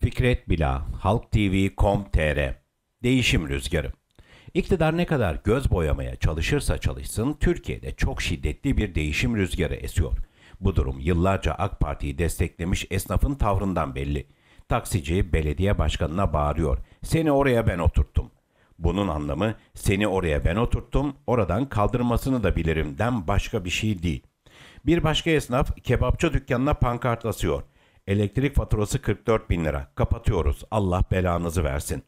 Fikret Bila, Halk TV.com.tr. Değişim Rüzgarı İktidar ne kadar göz boyamaya çalışırsa çalışsın, Türkiye'de çok şiddetli bir değişim rüzgarı esiyor. Bu durum yıllarca AK Parti'yi desteklemiş esnafın tavrından belli. Taksici belediye başkanına bağırıyor. Seni oraya ben oturttum. Bunun anlamı seni oraya ben oturttum, oradan kaldırmasını da bilirimden başka bir şey değil. Bir başka esnaf kebapçı dükkanına pankart asıyor. Elektrik faturası 44 bin lira. Kapatıyoruz. Allah belanızı versin.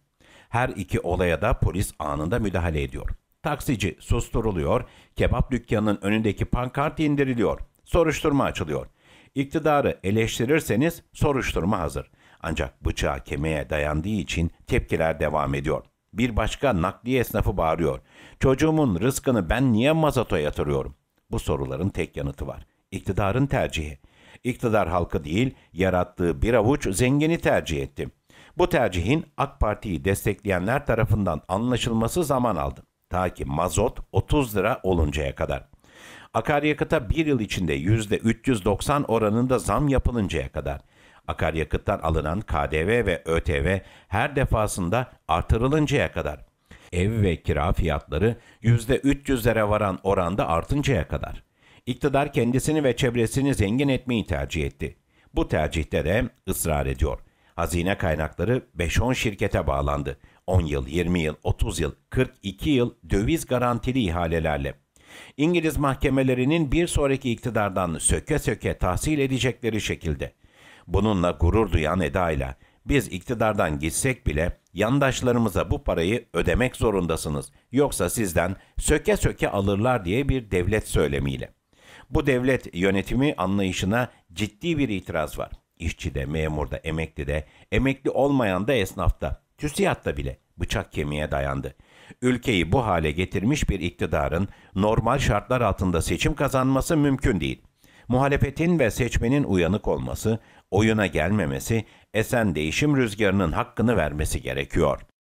Her iki olaya da polis anında müdahale ediyor. Taksici susturuluyor, kebap dükkanının önündeki pankart indiriliyor. Soruşturma açılıyor. İktidarı eleştirirseniz soruşturma hazır. Ancak bıçağa kemiğe dayandığı için tepkiler devam ediyor. Bir başka nakliye esnafı bağırıyor. Çocuğumun rızkını ben niye mazota yatırıyorum? Bu soruların tek yanıtı var. İktidarın tercihi. İktidar halkı değil, yarattığı bir avuç zengini tercih etti. Bu tercihin AK Parti'yi destekleyenler tarafından anlaşılması zaman aldı. Ta ki mazot 30 lira oluncaya kadar. Akaryakıta bir yıl içinde %390 oranında zam yapılıncaya kadar. Akaryakıttan alınan KDV ve ÖTV her defasında artırılıncaya kadar. Ev ve kira fiyatları %300'lere varan oranda artıncaya kadar iktidar kendisini ve çevresini zengin etmeyi tercih etti. Bu tercihte de ısrar ediyor. Hazine kaynakları 5-10 şirkete bağlandı. 10 yıl, 20 yıl, 30 yıl, 42 yıl döviz garantili ihalelerle. İngiliz mahkemelerinin bir sonraki iktidardan söke söke tahsil edecekleri şekilde. Bununla gurur duyan edayla biz iktidardan gitsek bile yandaşlarımıza bu parayı ödemek zorundasınız. Yoksa sizden söke söke alırlar diye bir devlet söylemiyle. Bu devlet yönetimi anlayışına ciddi bir itiraz var. İşçi de, memur da, emekli de, emekli olmayan da esnafta, TÜSİAD'da bile bıçak kemiğe dayandı. Ülkeyi bu hale getirmiş bir iktidarın normal şartlar altında seçim kazanması mümkün değil. Muhalefetin ve seçmenin uyanık olması, oyuna gelmemesi, esen değişim rüzgarının hakkını vermesi gerekiyor.''